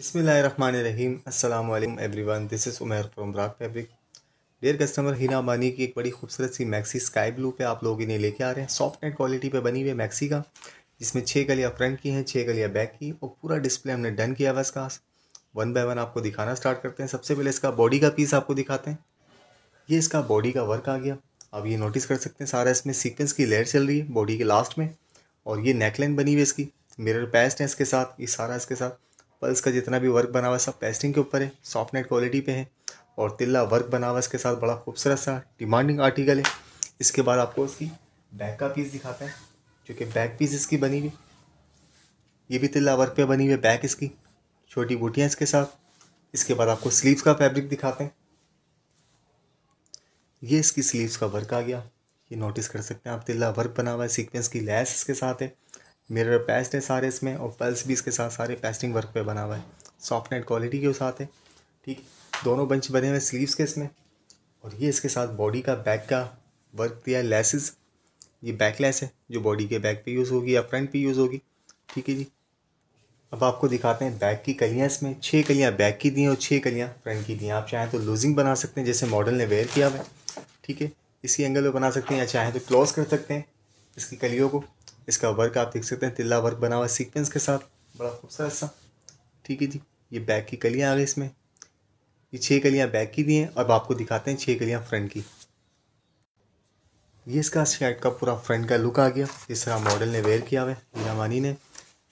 बिसमीम अल्लाम everyone this is Umar from rag fabric dear customer Hina Mani की एक बड़ी खूबसूरत सी मैक्सी स्काई ब्लू पे आप लोग इन्हें लेके आ रहे हैं सॉफ्ट एंड क्वालिटी पे बनी हुई है मैक्सी का जिसमें छः गलियाँ फ्रंट की हैं छः गलियाँ बैक की और पूरा डिस्प्ले हमने डन किया हुआ इसका वन बाय वन आपको दिखाना स्टार्ट करते हैं सबसे पहले इसका बॉडी का पीस आपको दिखाते हैं ये इसका बॉडी का वर्क आ गया आप ये नोटिस कर सकते हैं सारा इसमें सीक्वेंस की लेयर चल रही है बॉडी के लास्ट में और ये नेकलाइन बनी हुई है इसकी मिरर पैस्ट है इसके साथ ये सारा इसके साथ पल्स का जितना भी वर्क बना हुआ सब पेस्टिंग के ऊपर है सॉफ्ट नेट क्वालिटी पे है और तिल्ला वर्क बना हुआ इसके साथ बड़ा खूबसूरत सा डिमांडिंग आर्टिकल है इसके बाद आपको उसकी बैक का पीस दिखाता है जो कि बैक पीस इसकी बनी हुई ये भी तिल्ला वर्क पे बनी हुई है बैक इसकी छोटी बूटियाँ इसके साथ इसके बाद आपको स्लीव्स का फैब्रिक दिखाते हैं ये इसकी स्लीव्स का वर्क आ गया ये नोटिस कर सकते हैं आप तिल्ला वर्क बना हुआ है सीक्वेंस की लैस इसके साथ है मिरर पेस्ट है सारे इसमें और पल्स भी इसके साथ सारे पेस्टिंग वर्क पे बना हुआ है सॉफ्ट नेट क्वालिटी के साथ है ठीक दोनों बंच बने हुए स्लीव्स के इसमें और ये इसके साथ बॉडी का बैक का वर्क दिया है लेसेस ये बैक लेस है जो बॉडी के बैक पे यूज़ होगी या फ्रंट पे यूज़ होगी ठीक है जी अब आपको दिखाते हैं बैक की कलियाँ इसमें छः कलियाँ बैक की दी हैं और छः कलियाँ फ्रंट की दी हैं आप चाहें तो लूजिंग बना सकते हैं जैसे मॉडल ने वेयर किया हुआ है ठीक है इसी एंगल पर बना सकते हैं या चाहें तो क्लोज कर सकते हैं इसकी कलियों को इसका वर्क आप देख सकते हैं तिल्ला वर्क बना हुआ सीक्वेंस के साथ बड़ा खूबसूरत सा ठीक है जी ये बैक की कलियाँ आ गई इसमें ये छः कलियाँ बैक की दी हैं अब आपको दिखाते हैं छः कलियाँ फ्रंट की ये इसका शर्ट का पूरा फ्रंट का लुक आ गया जिस तरह मॉडल ने वेयर किया हुआ है ने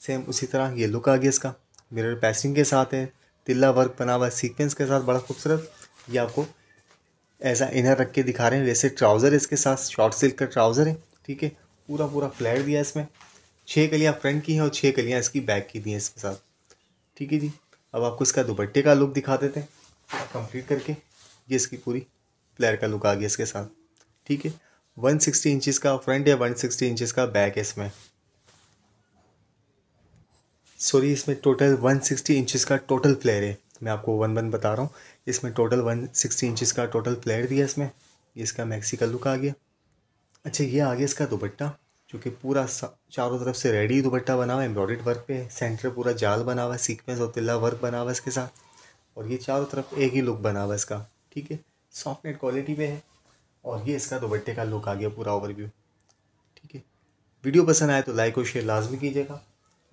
सेम उसी तरह ये लुक आ गया इसका मिरर पैसिंग के साथ है तिल्ला वर्क बना हुआ सीक्वेंस के साथ बड़ा खूबसूरत ये आपको ऐसा इनर रख के दिखा रहे हैं वैसे ट्राउज़र इसके साथ शॉर्ट सिल्क का ट्राउज़र है ठीक है पूरा पूरा फ्लैट दिया है इसमें छः कलियाँ फ्रंट की हैं और छः कलियाँ इसकी बैक की दी हैं इसके साथ ठीक है जी अब आपको इसका दुपट्टे का लुक दिखा देते हैं कंप्लीट करके ये इसकी पूरी फ्लैर का लुक आ गया इसके साथ ठीक है वन सिक्सटी इंचज़ का फ्रंट है वन सिक्सटी इंचज़ का बैक है इसमें सॉरी इसमें टोटल वन सिक्सटी इंचज़ का टोटल फ्लेयर है मैं आपको वन वन बता रहा हूँ इसमें टोटल वन सिक्सटी इंचज़ का टोटल फ्लेयर दिया इसमें ये इसका मैक्सी का लुक आ गया अच्छा ये आ गया इसका दुपट्टा जो कि पूरा चारों तरफ से रेडी दुपट्टा बना हुआ है एम्ब्रॉयड वर्क पे है सेंटर पूरा जाल बना हुआ है सीक्वेंस और तिल्ला वर्क बना हुआ है इसके साथ और ये चारों तरफ एक ही लुक बना हुआ है इसका ठीक है सॉफ्ट क्वालिटी में है और ये इसका दुपट्टे का लुक आ गया पूरा ओवरव्यू ठीक है वीडियो पसंद आए तो लाइक और शेयर लाजमी कीजिएगा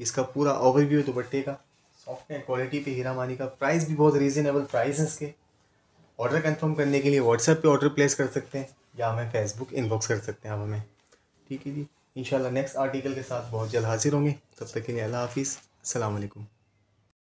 इसका पूरा ओवरव्यू है दुपट्टे का सॉफ्ट एंड क्वालिटी पे हीरा मानी का प्राइस भी बहुत रीज़नेबल प्राइस है इसके ऑर्डर कन्फर्म करने के लिए व्हाट्सएप पर ऑर्डर प्लेस कर सकते हैं या हमें फेसबुक इनबॉक्स कर सकते हैं आप हमें ठीक है जी इंशाल्लाह नेक्स्ट आर्टिकल के साथ बहुत जल्द हाजिर होंगे तब तक के लिए अल्लाह हाफिज़ अल्लाम